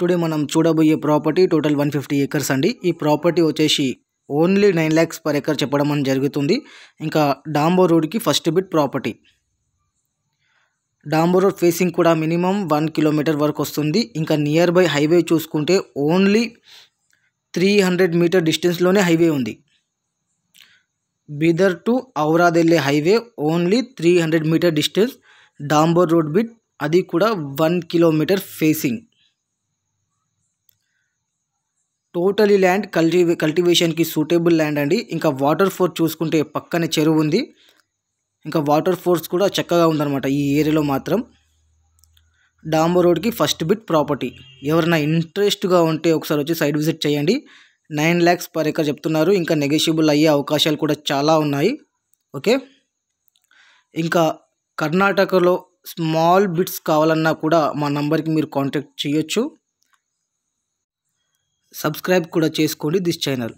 today మనం చూడబోయే property total one fifty acres అండి ఈ ప్రాపర్టీ వచ్చేసి only nine lakhs per acre చెప్పడం అని జరుగుతుంది ఇంకా డాంబో రోడ్కి ఫస్ట్ బిట్ ప్రాపర్టీ డాంబో రోడ్ ఫేసింగ్ కూడా మినిమం వన్ కిలోమీటర్ వరకు వస్తుంది ఇంకా నియర్ బై హైవే చూసుకుంటే ఓన్లీ త్రీ హండ్రెడ్ మీటర్ డిస్టెన్స్లోనే హైవే ఉంది బీదర్ టు ఔరాద్ వెళ్ళే highway only three hundred meter distance డాంబోర్ రోడ్ బిట్ అది కూడా one kilometer facing totally land కల్టి కల్టివేషన్కి సూటబుల్ ల్యాండ్ అండి ఇంకా వాటర్ ఫోర్స్ చూసుకుంటే పక్కనే చెరువు ఉంది ఇంకా వాటర్ ఫోర్స్ కూడా చక్కగా ఉందన్నమాట ఈ ఏరియాలో మాత్రం డాంబో రోడ్కి ఫస్ట్ బిట్ ప్రాపర్టీ ఎవరైనా ఇంట్రెస్ట్గా ఉంటే ఒకసారి వచ్చి సైట్ విజిట్ చేయండి నైన్ ల్యాక్స్ పర్ ఎకర్ చెప్తున్నారు ఇంకా నెగోషియబుల్ అయ్యే అవకాశాలు కూడా చాలా ఉన్నాయి ఓకే ఇంకా కర్ణాటకలో స్మాల్ బిట్స్ కావాలన్నా కూడా మా నంబర్కి మీరు కాంటాక్ట్ చేయొచ్చు సబ్స్క్రైబ్ కూడా చేసుకోండి దిస్ ఛానల్